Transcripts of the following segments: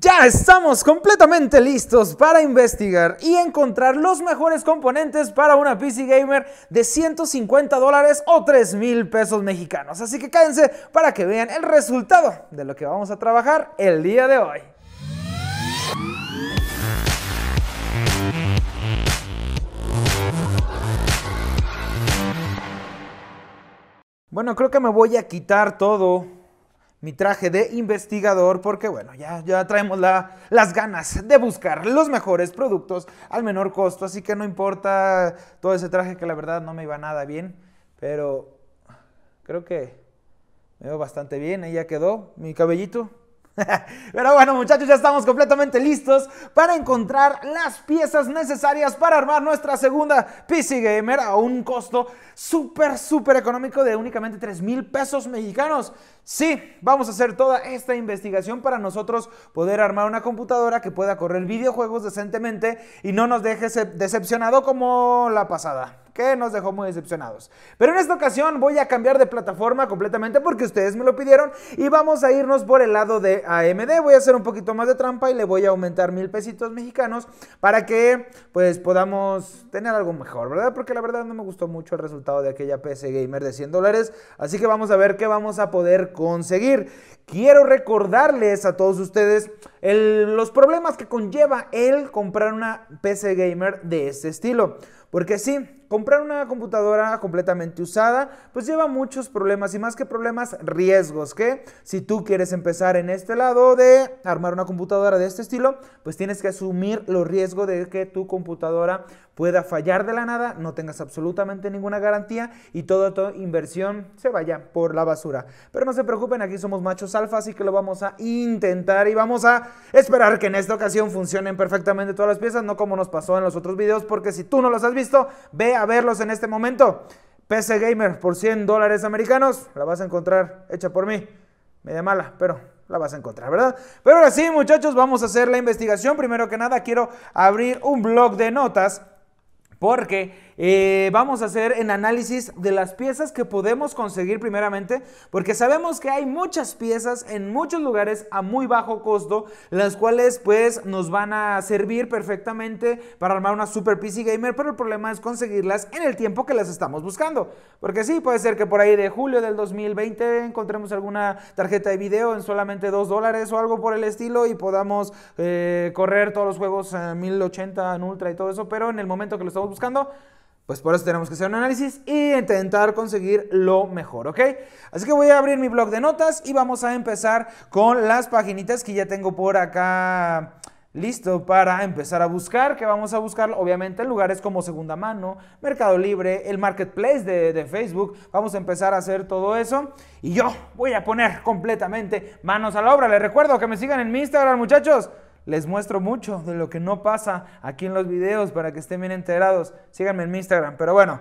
Ya estamos completamente listos para investigar y encontrar los mejores componentes para una PC Gamer de 150 dólares o 3 mil pesos mexicanos. Así que cádense para que vean el resultado de lo que vamos a trabajar el día de hoy. Bueno, creo que me voy a quitar todo mi traje de investigador porque bueno, ya, ya traemos las ganas de buscar los mejores productos al menor costo, así que no importa todo ese traje que la verdad no me iba nada bien, pero creo que me veo bastante bien, ahí ya quedó mi cabellito. Pero bueno muchachos, ya estamos completamente listos para encontrar las piezas necesarias para armar nuestra segunda PC Gamer a un costo súper, súper económico de únicamente 3 mil pesos mexicanos. Sí, vamos a hacer toda esta investigación para nosotros poder armar una computadora que pueda correr videojuegos decentemente y no nos deje decepcionado como la pasada que nos dejó muy decepcionados. Pero en esta ocasión voy a cambiar de plataforma completamente porque ustedes me lo pidieron y vamos a irnos por el lado de AMD. Voy a hacer un poquito más de trampa y le voy a aumentar mil pesitos mexicanos para que pues podamos tener algo mejor, ¿verdad? Porque la verdad no me gustó mucho el resultado de aquella PC Gamer de 100 dólares. Así que vamos a ver qué vamos a poder conseguir. Quiero recordarles a todos ustedes los problemas que conlleva el comprar una PC Gamer de este estilo. Porque sí, comprar una computadora completamente usada, pues lleva muchos problemas y más que problemas, riesgos, que si tú quieres empezar en este lado de armar una computadora de este estilo, pues tienes que asumir los riesgos de que tu computadora pueda fallar de la nada, no tengas absolutamente ninguna garantía y toda tu inversión se vaya por la basura. Pero no se preocupen, aquí somos machos alfa, así que lo vamos a intentar y vamos a esperar que en esta ocasión funcionen perfectamente todas las piezas, no como nos pasó en los otros videos, porque si tú no los has visto, ve a verlos en este momento. PC Gamer por 100 dólares americanos, la vas a encontrar hecha por mí. Media mala, pero la vas a encontrar, ¿verdad? Pero ahora sí, muchachos, vamos a hacer la investigación. Primero que nada, quiero abrir un blog de notas porque eh, vamos a hacer en análisis de las piezas que podemos conseguir primeramente, porque sabemos que hay muchas piezas en muchos lugares a muy bajo costo, las cuales pues nos van a servir perfectamente para armar una super PC gamer, pero el problema es conseguirlas en el tiempo que las estamos buscando, porque sí, puede ser que por ahí de julio del 2020 encontremos alguna tarjeta de video en solamente 2 dólares o algo por el estilo y podamos eh, correr todos los juegos eh, en 1080 en ultra y todo eso, pero en el momento que lo estamos buscando, pues por eso tenemos que hacer un análisis y intentar conseguir lo mejor, ¿ok? Así que voy a abrir mi blog de notas y vamos a empezar con las paginitas que ya tengo por acá listo para empezar a buscar, que vamos a buscar obviamente lugares como Segunda Mano, Mercado Libre, el Marketplace de, Facebook, vamos a empezar a hacer todo eso y yo voy a poner completamente manos a la obra, les recuerdo que me sigan en mi Instagram muchachos, les muestro mucho de lo que no pasa aquí en los videos para que estén bien enterados. Síganme en mi Instagram. Pero bueno,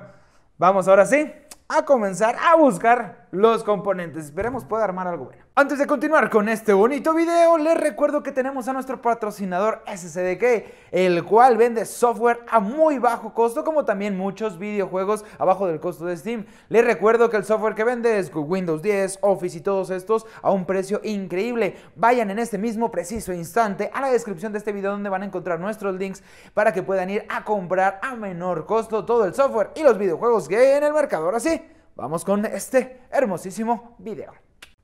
vamos ahora sí a comenzar a buscar los componentes. Esperemos pueda armar algo bueno. Antes de continuar con este bonito video, les recuerdo que tenemos a nuestro patrocinador SSDK, el cual vende software a muy bajo costo, como también muchos videojuegos abajo del costo de Steam. Les recuerdo que el software que vende es Windows 10, Office y todos estos a un precio increíble. Vayan en este mismo preciso instante a la descripción de este video donde van a encontrar nuestros links para que puedan ir a comprar a menor costo todo el software y los videojuegos que hay en el mercado. Ahora sí. Vamos con este hermosísimo video.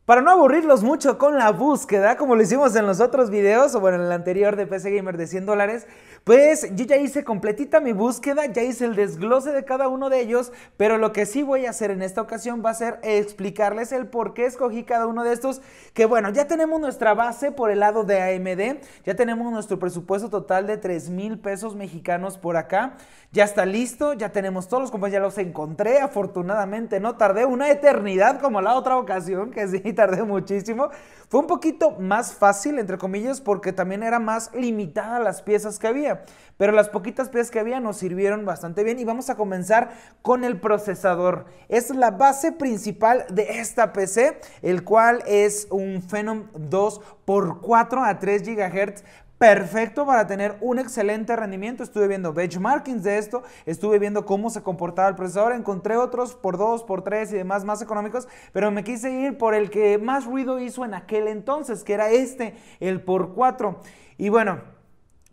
Para no aburrirlos mucho con la búsqueda, como lo hicimos en los otros videos, o bueno, en el anterior de PC Gamer de 100 dólares, pues yo ya hice completita mi búsqueda, ya hice el desglose de cada uno de ellos, pero lo que sí voy a hacer en esta ocasión va a ser explicarles el por qué escogí cada uno de estos, que bueno, ya tenemos nuestra base por el lado de AMD, ya tenemos nuestro presupuesto total de 3 mil pesos mexicanos por acá, ya está listo, ya tenemos todos los compañeros, ya los encontré, afortunadamente no tardé una eternidad como la otra ocasión, que sí tardé muchísimo. Fue un poquito más fácil, entre comillas, porque también era más limitada las piezas que había. Pero las poquitas piezas que había nos sirvieron bastante bien y vamos a comenzar con el procesador. Es la base principal de esta PC, el cual es un Phenom 2 por 4 a 3 GHz perfecto para tener un excelente rendimiento. Estuve viendo benchmarkings de esto, estuve viendo cómo se comportaba el procesador, encontré otros por 2, por 3 y demás más económicos, pero me quise ir por el que más ruido hizo en aquel entonces, que era este, el por 4. Y bueno,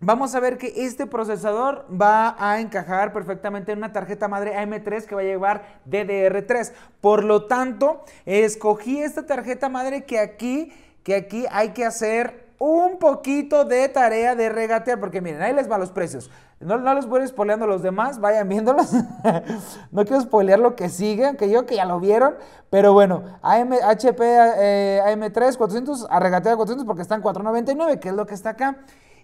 Vamos a ver que este procesador va a encajar perfectamente en una tarjeta madre AM3 que va a llevar DDR3. Por lo tanto, escogí esta tarjeta madre que aquí, que aquí hay que hacer un poquito de tarea de regatear, porque miren, ahí les va los precios. No, no les voy spoileando los demás, vayan viéndolos. no quiero spoilear lo que sigue, aunque yo que ya lo vieron. Pero bueno, AM, HP AM3 400, a regatear 400 porque están 499, que es lo que está acá.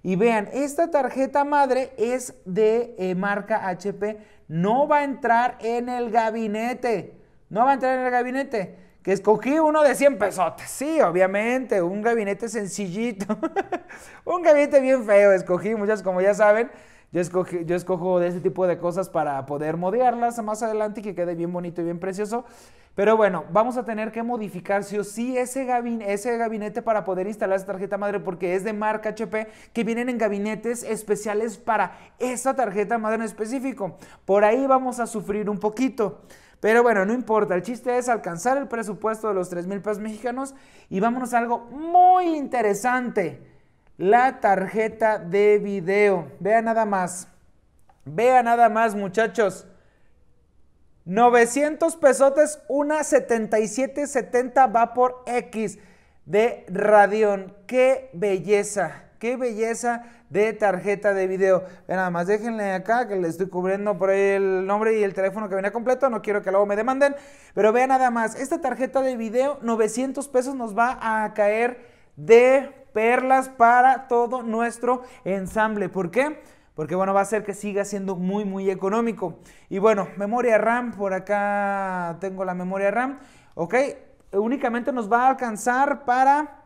Y vean, esta tarjeta madre es de eh, marca HP. No va a entrar en el gabinete. No va a entrar en el gabinete que escogí uno de 100 pesotes. Sí, obviamente, un gabinete sencillito. un gabinete bien feo, escogí muchas, como ya saben. Yo, escogí, yo escojo de ese tipo de cosas para poder modearlas más adelante y que quede bien bonito y bien precioso. Pero bueno, vamos a tener que modificar sí o sí ese, gabinete, ese gabinete para poder instalar esa tarjeta madre porque es de marca HP que vienen en gabinetes especiales para esa tarjeta madre en específico. Por ahí vamos a sufrir un poquito. Pero bueno, no importa, el chiste es alcanzar el presupuesto de los 3 mil pesos mexicanos y vámonos a algo muy interesante, la tarjeta de video. Vea nada más, vea nada más muchachos. 900 pesotes, una 7770 por X de radión ¡Qué belleza! Qué belleza de tarjeta de video. Vean, nada más déjenle acá que le estoy cubriendo por ahí el nombre y el teléfono que venía completo. No quiero que luego me demanden. Pero vean nada más. Esta tarjeta de video, 900 pesos nos va a caer de perlas para todo nuestro ensamble. ¿Por qué? porque bueno, va a ser que siga siendo muy, muy económico. Y bueno, memoria RAM, por acá tengo la memoria RAM, ¿ok? Únicamente nos va a alcanzar para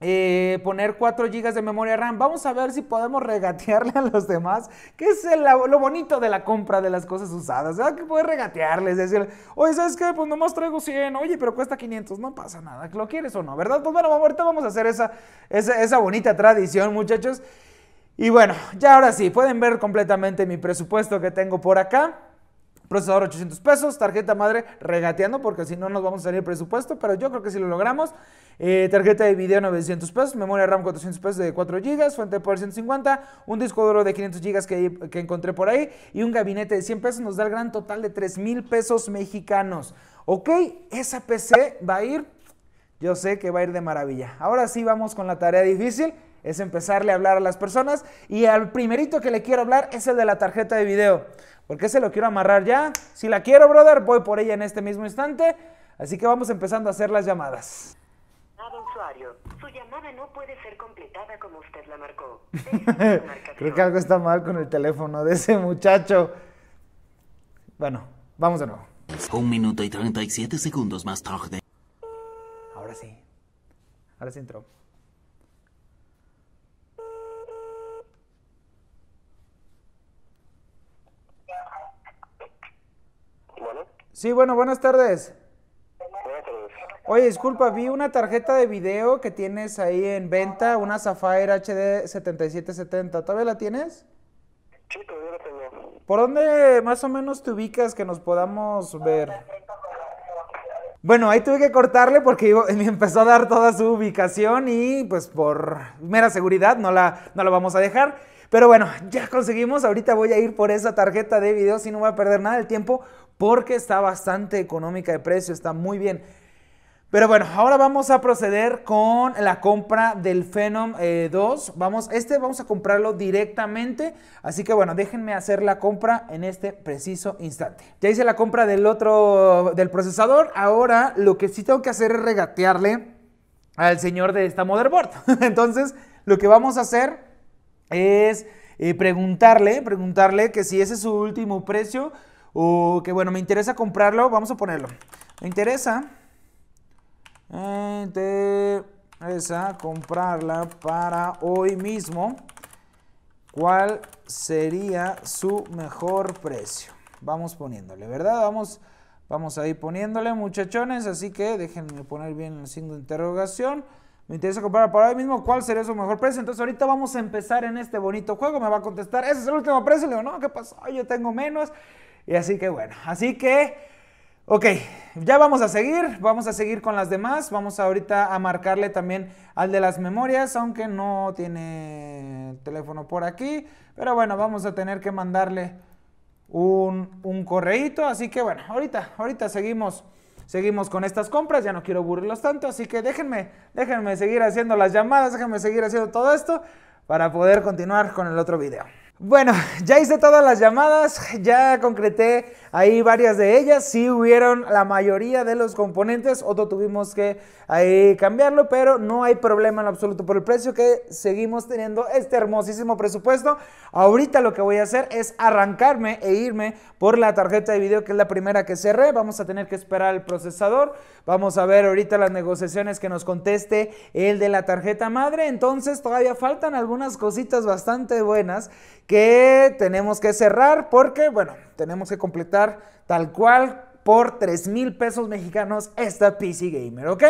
eh, poner 4 GB de memoria RAM. Vamos a ver si podemos regatearle a los demás, que es lo bonito de la compra de las cosas usadas, Que puedes regatearles, decir, oye, ¿sabes qué? Pues nomás traigo 100, oye, pero cuesta 500, no pasa nada, ¿lo quieres o no, verdad? Pues bueno, ahorita vamos a hacer esa, esa bonita tradición, muchachos. Y bueno, ya ahora sí, pueden ver completamente mi presupuesto que tengo por acá. Procesador 800 pesos, tarjeta madre regateando porque si no nos vamos a salir presupuesto, pero yo creo que si lo logramos. Eh, tarjeta de video 900 pesos, memoria RAM 400 pesos de 4 GB, fuente de poder 150, un disco duro de 500 GB que, que encontré por ahí y un gabinete de 100 pesos nos da el gran total de 3 mil pesos mexicanos. Ok, esa PC va a ir, yo sé que va a ir de maravilla. Ahora sí vamos con la tarea difícil es empezarle a hablar a las personas. Y al primerito que le quiero hablar es el de la tarjeta de video, porque se lo quiero amarrar ya. Si la quiero, brother, voy por ella en este mismo instante. Así que vamos empezando a hacer las llamadas. Usuario, su llamada no puede ser completada como usted la marcó. Creo que algo está mal con el teléfono de ese muchacho. Bueno, vamos de nuevo. Un minuto y 37 segundos más tarde. Ahora sí. Ahora sí entró. Sí, bueno, buenas tardes. Buenas Oye, disculpa, vi una tarjeta de video que tienes ahí en venta, una Sapphire HD 7770. ¿Todavía la tienes? Sí, todavía la tengo. ¿Por dónde más o menos te ubicas que nos podamos ver? Bueno, ahí tuve que cortarle porque me empezó a dar toda su ubicación y pues por mera seguridad no la, no la vamos a dejar. Pero bueno, ya conseguimos, ahorita voy a ir por esa tarjeta de video si no voy a perder nada del tiempo porque está bastante económica de precio, está muy bien. Pero bueno, ahora vamos a proceder con la compra del Phenom 2. Eh, vamos, este vamos a comprarlo directamente. Así que bueno, déjenme hacer la compra en este preciso instante. Ya hice la compra del otro, del procesador. Ahora lo que sí tengo que hacer es regatearle al señor de esta motherboard. Entonces, lo que vamos a hacer es eh, preguntarle, preguntarle que si ese es su último precio o uh, que bueno, me interesa comprarlo. Vamos a ponerlo. Me interesa. Me interesa comprarla para hoy mismo. ¿Cuál sería su mejor precio? Vamos poniéndole, ¿verdad? Vamos, vamos a ir poniéndole, muchachones. Así que déjenme poner bien el signo de interrogación. Me interesa comprar para hoy mismo cuál sería su mejor precio. Entonces ahorita vamos a empezar en este bonito juego. Me va a contestar, ese es el último precio. Le digo, no, ¿qué pasó? Yo tengo menos. Y así que bueno, así que, ok, ya vamos a seguir, vamos a seguir con las demás, vamos ahorita a marcarle también al de las memorias, aunque no tiene teléfono por aquí, pero bueno, vamos a tener que mandarle un, un correíto, así que bueno, ahorita, ahorita seguimos. Seguimos con estas compras, ya no quiero aburrirlos tanto, así que déjenme, déjenme seguir haciendo las llamadas, déjenme seguir haciendo todo esto para poder continuar con el otro video. Bueno, ya hice todas las llamadas, ya concreté ahí varias de ellas, sí hubieron la mayoría de los componentes, otro tuvimos que ahí cambiarlo, pero no hay problema en absoluto por el precio que seguimos teniendo este hermosísimo presupuesto. Ahorita lo que voy a hacer es arrancarme e irme por la tarjeta de video que es la primera que cerré, vamos a tener que esperar el procesador, vamos a ver ahorita las negociaciones que nos conteste el de la tarjeta madre, entonces todavía faltan algunas cositas bastante buenas que tenemos que cerrar porque, bueno, tenemos que completar tal cual por 3 mil pesos mexicanos esta PC Gamer, ¿ok?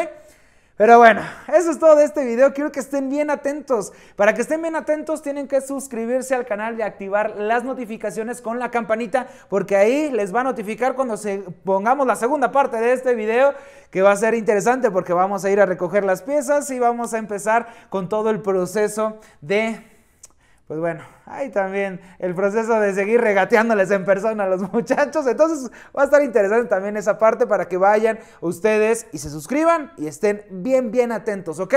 Pero bueno, eso es todo de este video. Quiero que estén bien atentos. Para que estén bien atentos, tienen que suscribirse al canal y activar las notificaciones con la campanita, porque ahí les va a notificar cuando se pongamos la segunda parte de este video, que va a ser interesante porque vamos a ir a recoger las piezas y vamos a empezar con todo el proceso de pues bueno, hay también el proceso de seguir regateándoles en persona a los muchachos. Entonces va a estar interesante también esa parte para que vayan ustedes y se suscriban y estén bien, bien atentos, ¿ok?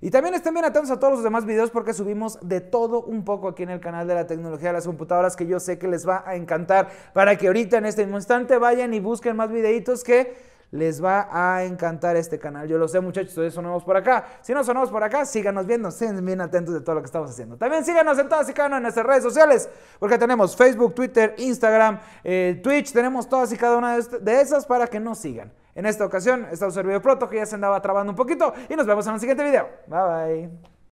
Y también estén bien atentos a todos los demás videos porque subimos de todo un poco aquí en el canal de la tecnología de las computadoras que yo sé que les va a encantar para que ahorita en este instante vayan y busquen más videitos que les va a encantar este canal. Yo lo sé, muchachos, ustedes nuevos por acá. Si no son nuevos por acá, síganos viendo, estén bien atentos de todo lo que estamos haciendo. También síganos en todas y cada una de nuestras redes sociales, porque tenemos Facebook, Twitter, Instagram, eh, Twitch, tenemos todas y cada una de esas para que nos sigan. En esta ocasión está un servidor Proto que ya se andaba trabando un poquito y nos vemos en el siguiente video. Bye bye.